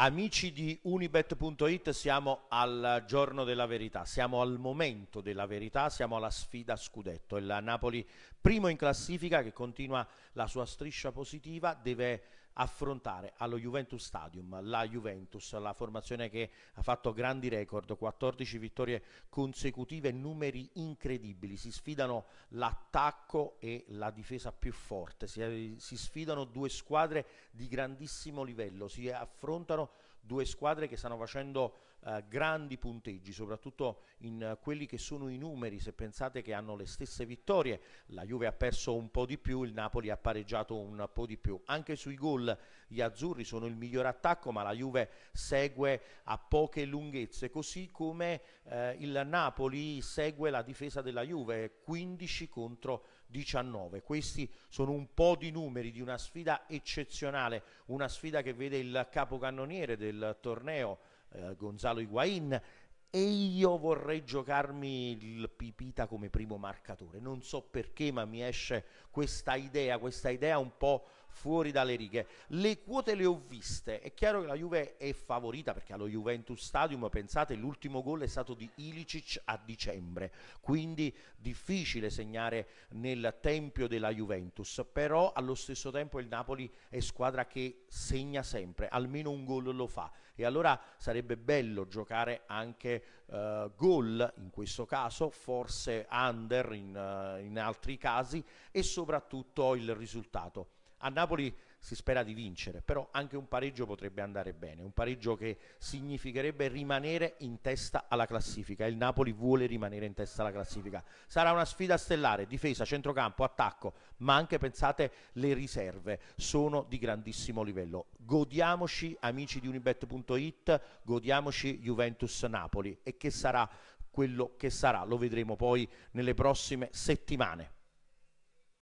Amici di unibet.it, siamo al giorno della verità, siamo al momento della verità, siamo alla sfida scudetto. Il Napoli primo in classifica che continua la sua striscia positiva deve affrontare allo Juventus Stadium la Juventus, la formazione che ha fatto grandi record, 14 vittorie consecutive, numeri incredibili, si sfidano l'attacco e la difesa più forte, si, eh, si sfidano due squadre di grandissimo livello, si affrontano due squadre che stanno facendo eh, grandi punteggi, soprattutto in eh, quelli che sono i numeri, se pensate che hanno le stesse vittorie, la Juve ha perso un po' di più, il Napoli ha pareggiato un po' di più, anche sui gol gli azzurri sono il miglior attacco, ma la Juve segue a poche lunghezze, così come eh, il Napoli segue la difesa della Juve, 15 contro 19. Questi sono un po' di numeri di una sfida eccezionale, una sfida che vede il capocannoniere del del torneo, eh, Gonzalo Higuain, e io vorrei giocarmi il Pipita come primo marcatore. Non so perché, ma mi esce questa idea, questa idea un po' fuori dalle righe. Le quote le ho viste, è chiaro che la Juve è favorita perché allo Juventus Stadium, pensate, l'ultimo gol è stato di Ilicic a dicembre, quindi difficile segnare nel tempio della Juventus, però allo stesso tempo il Napoli è squadra che segna sempre, almeno un gol lo fa e allora sarebbe bello giocare anche uh, gol in questo caso, forse under in, uh, in altri casi e soprattutto il risultato. A Napoli si spera di vincere, però anche un pareggio potrebbe andare bene, un pareggio che significherebbe rimanere in testa alla classifica. Il Napoli vuole rimanere in testa alla classifica. Sarà una sfida stellare, difesa, centrocampo, attacco, ma anche pensate le riserve sono di grandissimo livello. Godiamoci amici di unibet.it, godiamoci Juventus Napoli e che sarà quello che sarà, lo vedremo poi nelle prossime settimane.